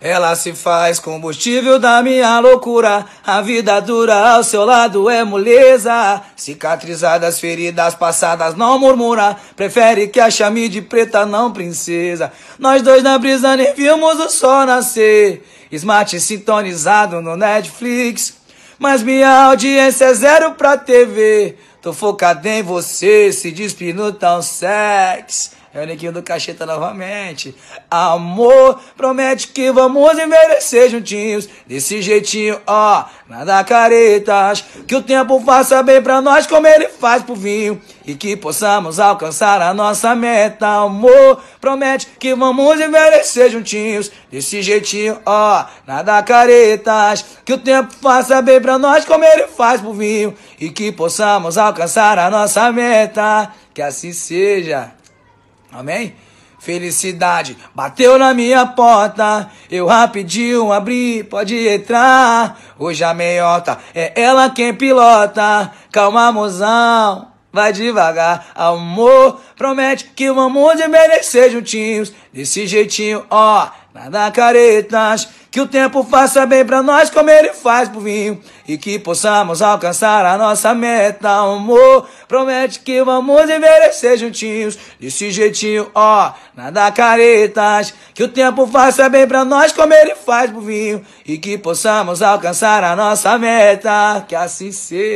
Ela se faz combustível da minha loucura. A vida dura ao seu lado é moleza. Cicatrizadas, feridas passadas, não murmura. Prefere que a chame de preta, não princesa. Nós dois na brisa nem vimos o sol nascer. Smart sintonizado no Netflix. Mas minha audiência é zero pra TV. Tô focada em você, se despindo tão sexy. É o Neguinho do Cacheta novamente. Amor, promete que vamos envelhecer juntinhos. Desse jeitinho, ó, nada caretas. Que o tempo faça bem pra nós, como ele faz pro vinho. E que possamos alcançar a nossa meta. Amor, promete que vamos envelhecer juntinhos. Desse jeitinho, ó, nada caretas. Que o tempo faça bem pra nós, como ele faz pro vinho. E que possamos alcançar a nossa meta. Que assim seja. Amém? Felicidade bateu na minha porta, eu rapidinho abri, pode entrar. Hoje a meiota é ela quem pilota. Calma, mozão, vai devagar. Amor, promete que vamos envelhecer juntinhos. Desse jeitinho, ó, Nada caretas, que o tempo faça bem pra nós como ele faz pro vinho. E que possamos alcançar a nossa meta, o amor. Promete que vamos envelhecer juntinhos, desse jeitinho, ó. Nada caretas, que o tempo faça bem pra nós como ele faz pro vinho. E que possamos alcançar a nossa meta, que assim seja.